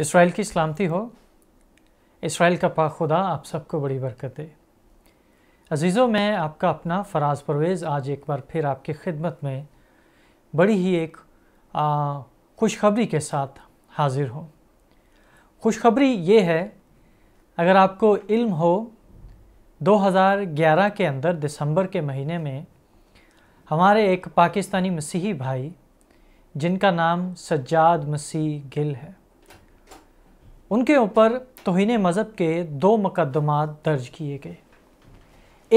Israel की सलामती हो इसराइल का पा खुदा आप सबको बड़ी बरकत दे अजीज़ों मैं आपका अपना फराज परवेज़ आज एक बार फिर आपकी खिदमत में बड़ी ही एक खुशखबरी के साथ हाजिर हूँ खुशखबरी ये है अगर आपको इल्म हो 2011 के अंदर दिसंबर के महीने में हमारे एक पाकिस्तानी मसीही भाई जिनका नाम सज्जाद मसीह गिल है उनके ऊपर तोहन मज़हब के दो मुकदमात दर्ज किए गए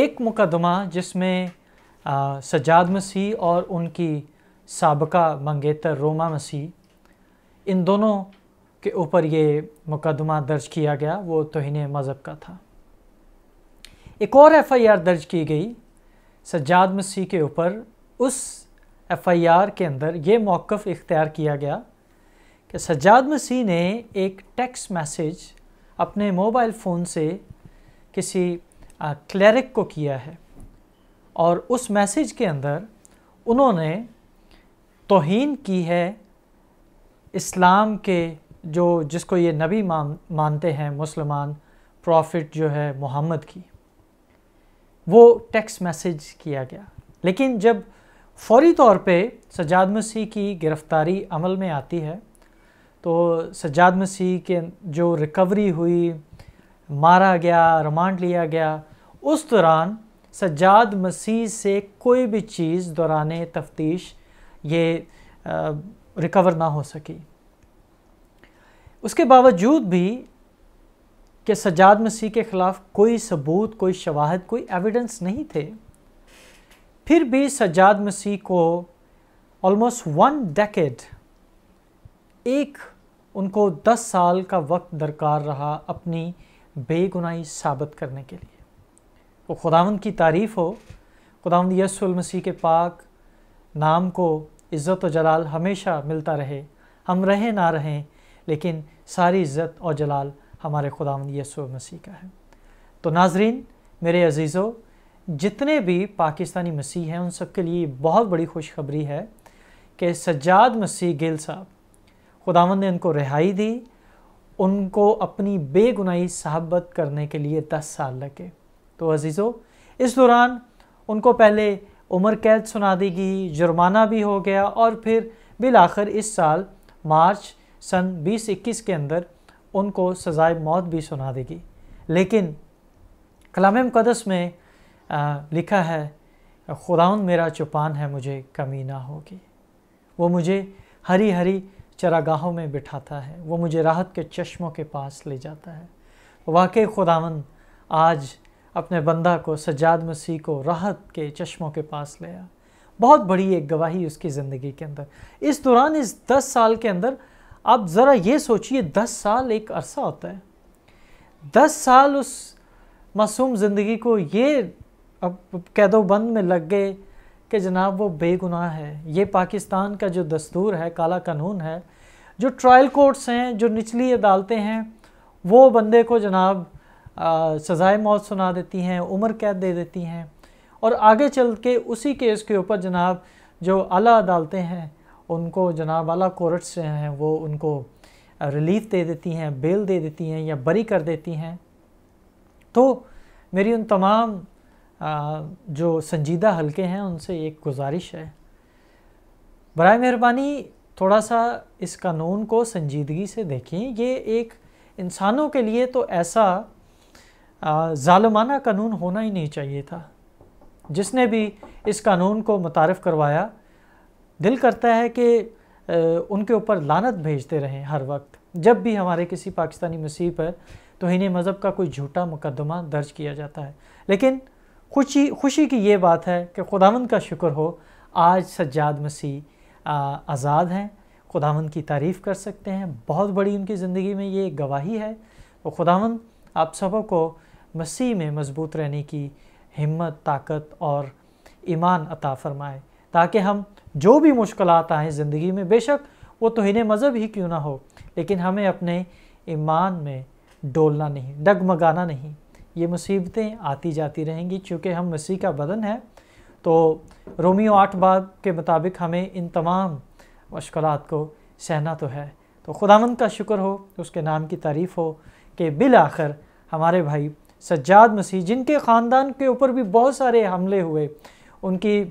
एक मुकदमा जिसमें सजाद मसीह और उनकी सबका मंगेतर रोमा मसीह इन दोनों के ऊपर ये मुकदमा दर्ज किया गया वो तोहन मज़हब का था एक और एफ़ आई आर दर्ज की गई सजाद मसीह के ऊपर उस एफ़ आई आर के अंदर ये मौक़ इख्तियार किया गया कि सज्जाद मसीह ने एक टेक्स्ट मैसेज अपने मोबाइल फ़ोन से किसी क्लरिक को किया है और उस मैसेज के अंदर उन्होंने तोहन की है इस्लाम के जो जिसको ये नबी मान मानते हैं मुसलमान प्रॉफिट जो है मोहम्मद की वो टेक्स्ट मैसेज किया गया लेकिन जब फौरी तौर पे सजाद मसीह की गिरफ़्तारी अमल में आती है तो सज्जाद मसीह के जो रिकवरी हुई मारा गया रिमांड लिया गया उस दौरान सज्जाद मसीह से कोई भी चीज़ दौरान तफ्तीश ये रिकवर ना हो सकी उसके बावजूद भी कि सज्जाद मसीह के ख़िलाफ़ कोई सबूत कोई शवाहद कोई एविडेंस नहीं थे फिर भी सज्जाद मसीह को ऑलमोस्ट वन डेकेड एक उनको 10 साल का वक्त दरकार रहा अपनी बेगुनाही साबित करने के लिए वो खुदावंद की तारीफ़ हो खुदावंद यसुल मसीह के पाक नाम को इज़्ज़त और जलाल हमेशा मिलता रहे हम रहें ना रहें लेकिन सारी इज़्ज़त और जलाल हमारे खुदावंद यसुल मसीह का है तो नाजरीन मेरे अजीज़ों जितने भी पाकिस्तानी मसीह हैं उन सब के लिए बहुत बड़ी खुशखबरी है कि सज्जाद मसीह गिल साहब खुदावन ने उनको रिहाई दी उनको अपनी बेगुनाही सहबत करने के लिए दस साल लगे तो अजीज़ों इस दौरान उनको पहले उम्र कैद सुना दी गई जुर्माना भी हो गया और फिर बिल आखिर इस साल मार्च सन 2021 के अंदर उनको सजाए मौत भी सुना देगी लेकिन कलाम मुकदस में आ, लिखा है खुदाउन मेरा चुपान है मुझे कमी ना होगी वो मुझे हरी हरी चरागाहों में बिठाता है वो मुझे राहत के चश्मों के पास ले जाता है वाकई खुदावन आज अपने बंदा को सजाद मसीह को राहत के चश्मों के पास ले आया बहुत बड़ी एक गवाही उसकी ज़िंदगी के अंदर इस दौरान इस दस साल के अंदर आप ज़रा ये सोचिए दस साल एक अरसा होता है दस साल उस मासूम ज़िंदगी को ये अब कैदोबंद में लग गए कि जनाब वो बेगुनाह है ये पाकिस्तान का जो दस्तूर है काला कानून है जो ट्रायल कोर्ट्स हैं जो निचली अदालतें हैं वो बंदे को जनाब सज़ाए मौत सुना देती हैं उम्र कैद दे देती हैं और आगे चल के उसी केस के ऊपर जनाब जो आला अदालतें हैं उनको जनाब आला कोर्ट्स हैं वो उनको रिलीफ दे देती हैं बेल दे देती हैं या बरी कर देती हैं तो मेरी उन तमाम जो संजीदा हलके हैं उनसे एक गुजारिश है बर मेहरबानी थोड़ा सा इस कानून को संजीदगी से देखें ये एक इंसानों के लिए तो ऐसा ालमाना कानून होना ही नहीं चाहिए था जिसने भी इस कानून को मुतारफ़ करवाया दिल करता है कि उनके ऊपर लानत भेजते रहें हर वक्त जब भी हमारे किसी पाकिस्तानी मसीह पर तोहन मज़हब का कोई झूठा मुकदमा दर्ज किया जाता है लेकिन खुशी खुशी की ये बात है कि खुदावंद का शुक्र हो आज सज्जाद मसीह आज़ाद हैं खुदावंद की तारीफ़ कर सकते हैं बहुत बड़ी उनकी ज़िंदगी में ये गवाही है तो खुदावंद आप सबों को मसीह में मज़बूत रहने की हिम्मत ताकत और ईमान अता फ़रमाए ताकि हम जो भी मुश्किल आए ज़िंदगी में बेशक वो तो इन्हें मज़हब ही क्यों ना हो लेकिन हमें अपने ईमान में डोलना नहीं डगमगाना नहीं ये मुसीबतें आती जाती रहेंगी चूँकि हम मसीह का बदन है तो रोमियो आठ बाग के मुताबिक हमें इन तमाम मुश्किल को सहना तो है तो खुदावन का शुक्र हो उसके नाम की तारीफ़ हो कि बिल आखिर हमारे भाई सज्जाद मसीह जिनके ख़ानदान के ऊपर भी बहुत सारे हमले हुए उनकी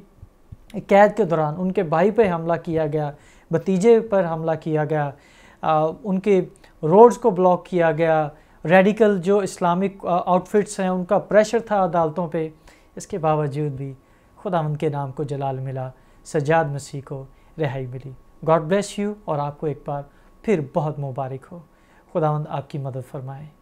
कैद के दौरान उनके भाई पर हमला किया गया भतीजे पर हमला किया गया आ, उनके रोड्स को ब्लॉक किया गया रेडिकल जो इस्लामिक आउटफिट्स uh, हैं उनका प्रेशर था अदालतों पे इसके बावजूद भी खुदा के नाम को जलाल मिला सजाद मसीह को रिहाई मिली गॉड ब्लेस यू और आपको एक बार फिर बहुत मुबारक हो खुदावंद आपकी मदद फरमाएँ